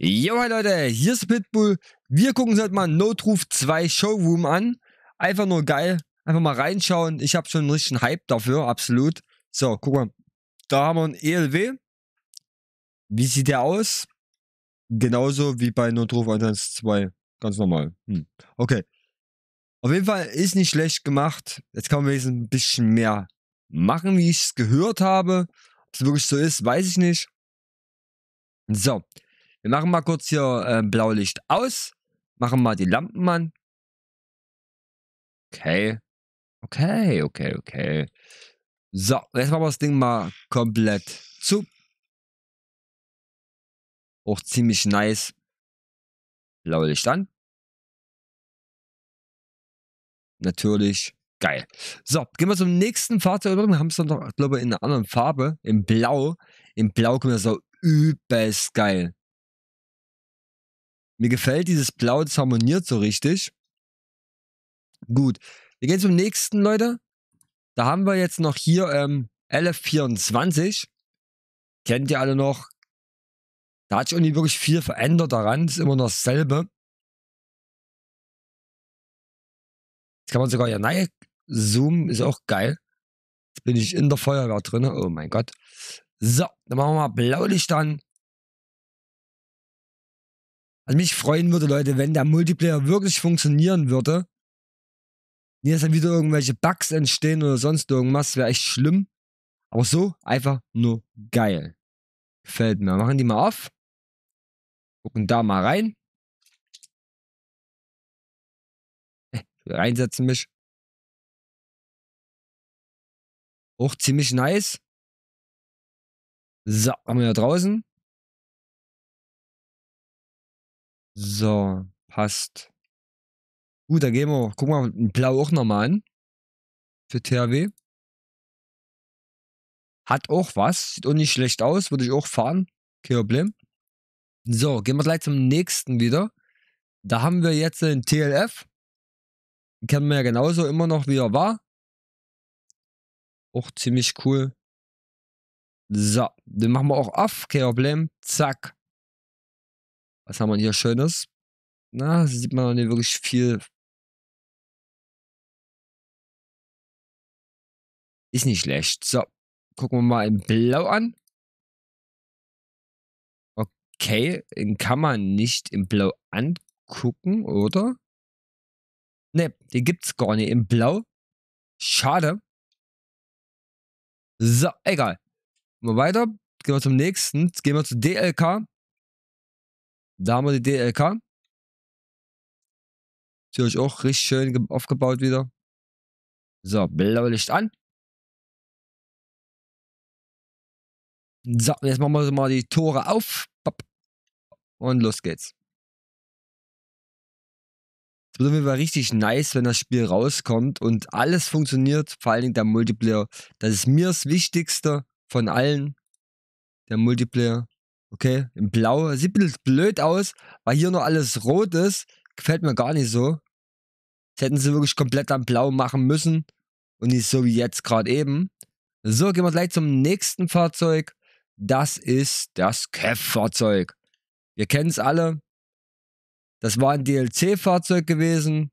Jo, hi Leute, hier ist Pitbull. Wir gucken uns heute mal Notruf 2 Showroom an. Einfach nur geil. Einfach mal reinschauen. Ich habe schon einen richtigen Hype dafür, absolut. So, guck mal. Da haben wir einen ELW. Wie sieht der aus? Genauso wie bei Notruf 112. Ganz normal. Hm. Okay. Auf jeden Fall ist nicht schlecht gemacht. Jetzt kann man wenigstens ein bisschen mehr machen, wie ich es gehört habe. Ob es wirklich so ist, weiß ich nicht. So. Wir machen mal kurz hier äh, Blaulicht aus. Machen mal die Lampen an. Okay. Okay, okay, okay. So, jetzt machen wir das Ding mal komplett zu. Auch ziemlich nice. Blaulicht an. Natürlich. Geil. So, gehen wir zum nächsten Fahrzeug. Wir haben es dann noch, glaube ich, in einer anderen Farbe. Im Blau. Im Blau können wir so übelst geil. Mir gefällt dieses Blau, das harmoniert so richtig. Gut. Wir gehen zum nächsten, Leute. Da haben wir jetzt noch hier ähm, LF24. Kennt ihr alle noch? Da hat sich auch nicht wirklich viel verändert daran. Ist immer noch dasselbe. Jetzt kann man sogar hier nein, Zoom ist auch geil. Jetzt bin ich in der Feuerwehr drin. Oh mein Gott. So, dann machen wir mal Blaulicht an. Also mich freuen würde, Leute, wenn der Multiplayer wirklich funktionieren würde. Nicht, dass dann wieder irgendwelche Bugs entstehen oder sonst irgendwas. Wäre echt schlimm. Aber so einfach nur geil. Gefällt mir. Machen die mal auf. Gucken da mal rein. Äh, reinsetzen mich. Auch ziemlich nice. So, haben wir da draußen. So, passt. Gut, dann gehen wir, gucken wir den Blau auch nochmal an. Für THW. Hat auch was. Sieht auch nicht schlecht aus. Würde ich auch fahren. Kein Problem. So, gehen wir gleich zum nächsten wieder. Da haben wir jetzt den TLF. Den kennen wir ja genauso immer noch, wie er war. Auch ziemlich cool. So, den machen wir auch auf. Kein Problem. Zack. Was haben wir hier Schönes? Na, sieht man nicht wirklich viel. Ist nicht schlecht. So, gucken wir mal in Blau an. Okay, den kann man nicht in Blau angucken, oder? Ne, den gibt's gar nicht in Blau. Schade. So, egal. Gehen wir weiter. Gehen wir zum nächsten. gehen wir zu DLK. Da haben wir die DLK. Natürlich auch richtig schön aufgebaut wieder. So, blaue an. So, jetzt machen wir mal die Tore auf. Und los geht's. Es wird auf jeden Fall richtig nice, wenn das Spiel rauskommt und alles funktioniert, vor allen Dingen der Multiplayer. Das ist mir das Wichtigste von allen, der Multiplayer. Okay, in Blau. Sieht ein bisschen blöd aus, weil hier noch alles rot ist. Gefällt mir gar nicht so. Das hätten sie wirklich komplett am Blau machen müssen. Und nicht so wie jetzt gerade eben. So, gehen wir gleich zum nächsten Fahrzeug. Das ist das Kev-Fahrzeug. Wir kennen es alle. Das war ein DLC-Fahrzeug gewesen,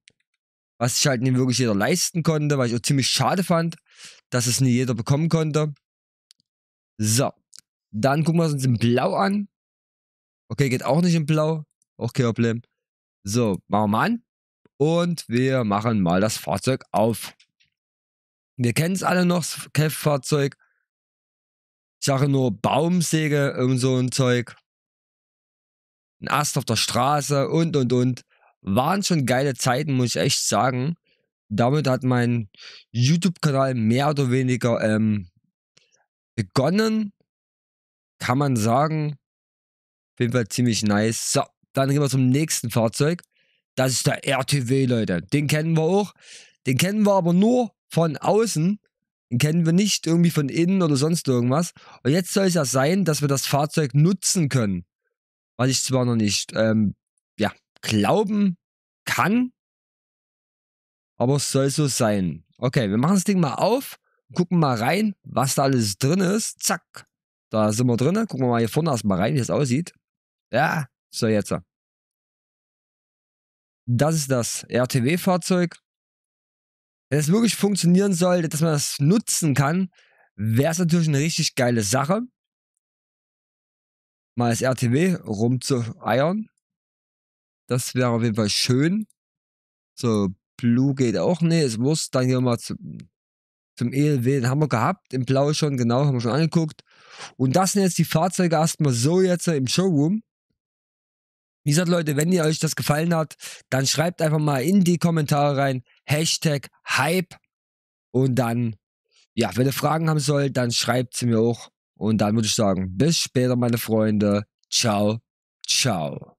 was sich halt nicht wirklich jeder leisten konnte, weil ich auch ziemlich schade fand, dass es nie jeder bekommen konnte. So, dann gucken wir uns in Blau an. Okay, geht auch nicht in Blau. Auch kein Problem. So, machen wir mal an. Und wir machen mal das Fahrzeug auf. Wir kennen es alle noch, das Kev-Fahrzeug. Ich sage nur Baumsäge, irgend so ein Zeug. Ein Ast auf der Straße und und und. Waren schon geile Zeiten, muss ich echt sagen. Damit hat mein YouTube-Kanal mehr oder weniger ähm, begonnen kann man sagen, auf jeden Fall ziemlich nice. So, dann gehen wir zum nächsten Fahrzeug. Das ist der RTW, Leute. Den kennen wir auch. Den kennen wir aber nur von außen. Den kennen wir nicht irgendwie von innen oder sonst irgendwas. Und jetzt soll es ja sein, dass wir das Fahrzeug nutzen können. Was ich zwar noch nicht ähm, ja, glauben kann, aber es soll so sein. Okay, wir machen das Ding mal auf, gucken mal rein, was da alles drin ist. Zack. Da sind wir drinnen. Gucken wir mal hier vorne erstmal rein, wie es aussieht. Ja, so jetzt. Das ist das RTW-Fahrzeug. Wenn es wirklich funktionieren sollte, dass man das nutzen kann, wäre es natürlich eine richtig geile Sache, mal das RTW rumzueiern. Das wäre auf jeden Fall schön. So, Blue geht auch. Nee, es muss. Dann hier mal zu, zum ELW. den Haben wir gehabt, im Blau schon, genau, haben wir schon angeguckt. Und das sind jetzt die Fahrzeuge erstmal so jetzt im Showroom. Wie gesagt, Leute, wenn ihr euch das gefallen hat, dann schreibt einfach mal in die Kommentare rein, Hashtag Hype. Und dann, ja, wenn ihr Fragen haben sollt, dann schreibt sie mir auch. Und dann würde ich sagen, bis später, meine Freunde. Ciao, ciao.